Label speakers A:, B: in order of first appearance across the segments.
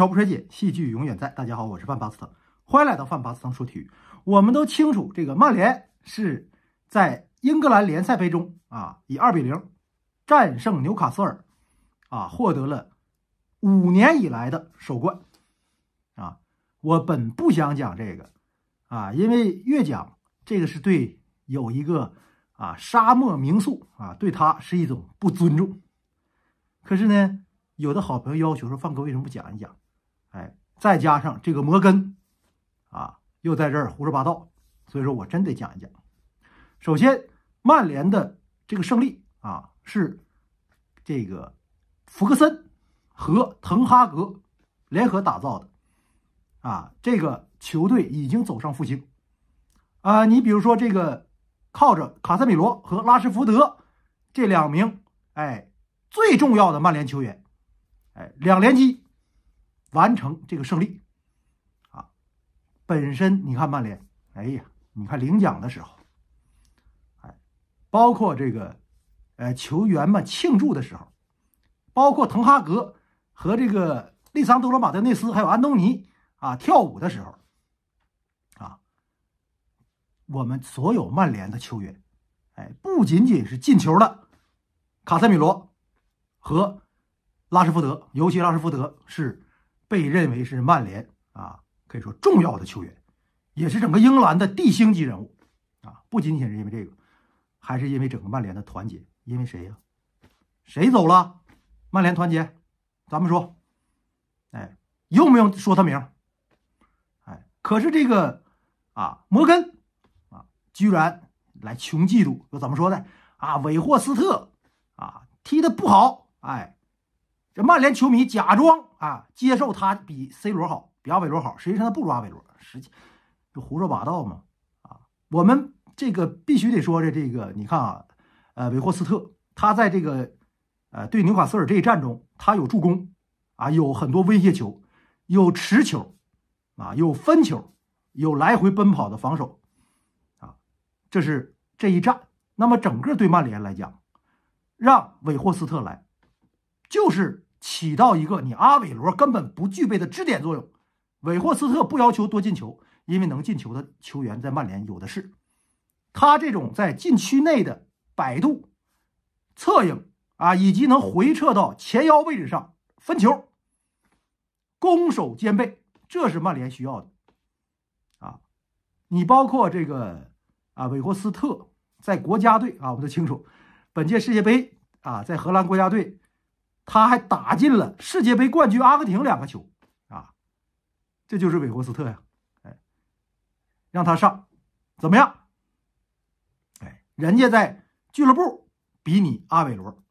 A: 潮不衰减，戏剧永远在。大家好，我是范巴斯滕，欢迎来到范巴斯滕说体育。我们都清楚，这个曼联是在英格兰联赛杯中啊，以二比零战胜纽卡斯尔，啊，获得了五年以来的首冠。啊，我本不想讲这个，啊，因为越讲这个是对有一个啊沙漠名宿啊，对他是一种不尊重。可是呢，有的好朋友要求说，范哥为什么不讲一讲？哎，再加上这个摩根，啊，又在这儿胡说八道，所以说我真得讲一讲。首先，曼联的这个胜利啊，是这个福克森和滕哈格联合打造的，啊，这个球队已经走上复兴。啊，你比如说这个，靠着卡塞米罗和拉什福德这两名哎最重要的曼联球员，哎，两连击。完成这个胜利，啊，本身你看曼联，哎呀，你看领奖的时候，哎，包括这个，呃，球员们庆祝的时候，包括滕哈格和这个利桑德罗马德内斯还有安东尼啊跳舞的时候，啊，我们所有曼联的球员，哎，不仅仅是进球的卡塞米罗和拉什福德，尤其拉什福德是。被认为是曼联啊，可以说重要的球员，也是整个英格兰的地星级人物啊。不仅仅是因为这个，还是因为整个曼联的团结。因为谁呀？谁走了？曼联团结，咱们说，哎，用不用说他名？哎，可是这个啊，摩根啊，居然来穷嫉妒，又怎么说的啊？韦霍斯特啊，踢的不好，哎。这曼联球迷假装啊接受他比 C 罗好，比阿维罗好，实际上他不抓韦罗，实际就胡说八道嘛啊！我们这个必须得说的这个，你看啊，呃，韦霍斯特他在这个呃对纽卡斯尔这一战中，他有助攻啊，有很多威胁球，有持球啊，有分球，有来回奔跑的防守啊，这是这一战。那么整个对曼联来讲，让韦霍斯特来。就是起到一个你阿韦罗根本不具备的支点作用。韦霍斯特不要求多进球，因为能进球的球员在曼联有的是。他这种在禁区内的摆渡、策应啊，以及能回撤到前腰位置上分球，攻守兼备，这是曼联需要的啊。你包括这个啊，韦霍斯特在国家队啊，我们都清楚，本届世界杯啊，在荷兰国家队。他还打进了世界杯冠军阿根廷两个球啊，这就是韦霍斯特呀，哎，让他上怎么样？哎，人家在俱乐部比你阿韦罗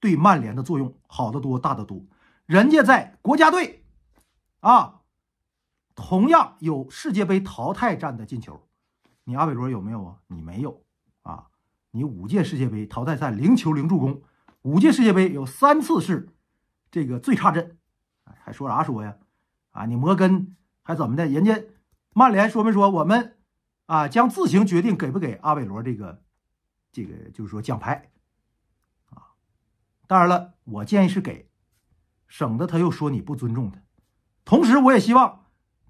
A: 对曼联的作用好得多、大得多。人家在国家队啊，同样有世界杯淘汰战的进球，你阿韦罗有没有啊？你没有啊？你五届世界杯淘汰赛零球零助攻。五届世界杯有三次是这个最差阵，还说啥说呀？啊，你摩根还怎么的？人家曼联说没说我们啊将自行决定给不给阿韦罗这个这个就是说奖牌啊？当然了，我建议是给，省得他又说你不尊重他。同时，我也希望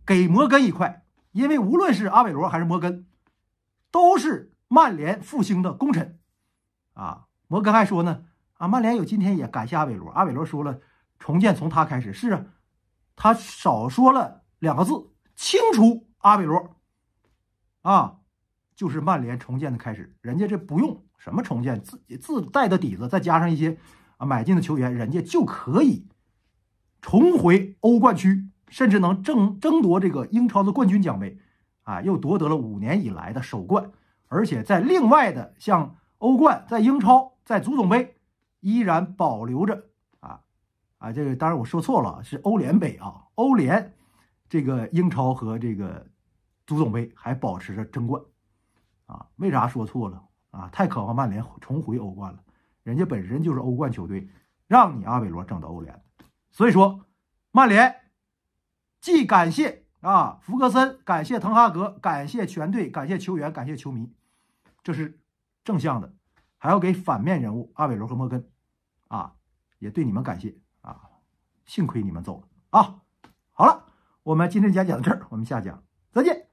A: 给摩根一块，因为无论是阿韦罗还是摩根，都是曼联复兴的功臣啊。摩根还说呢。啊！曼联有今天也感谢阿韦罗。阿韦罗说了，重建从他开始。是啊，他少说了两个字：清除阿韦罗。啊，就是曼联重建的开始。人家这不用什么重建，自自带的底子，再加上一些啊买进的球员，人家就可以重回欧冠区，甚至能争争夺这个英超的冠军奖杯。啊，又夺得了五年以来的首冠，而且在另外的像欧冠、在英超、在足总杯。依然保留着啊啊，这个当然我说错了，是欧联杯啊，欧联这个英超和这个足总杯还保持着争冠啊。为啥说错了啊？太渴望曼联重回欧冠了，人家本身就是欧冠球队，让你阿维罗整到欧联，所以说曼联既感谢啊，福格森感谢滕哈格感谢全队感谢球员感谢球迷，这是正向的。还要给反面人物阿韦罗和摩根，啊，也对你们感谢啊，幸亏你们走了啊。好了，我们今天讲讲到这儿，我们下讲再见。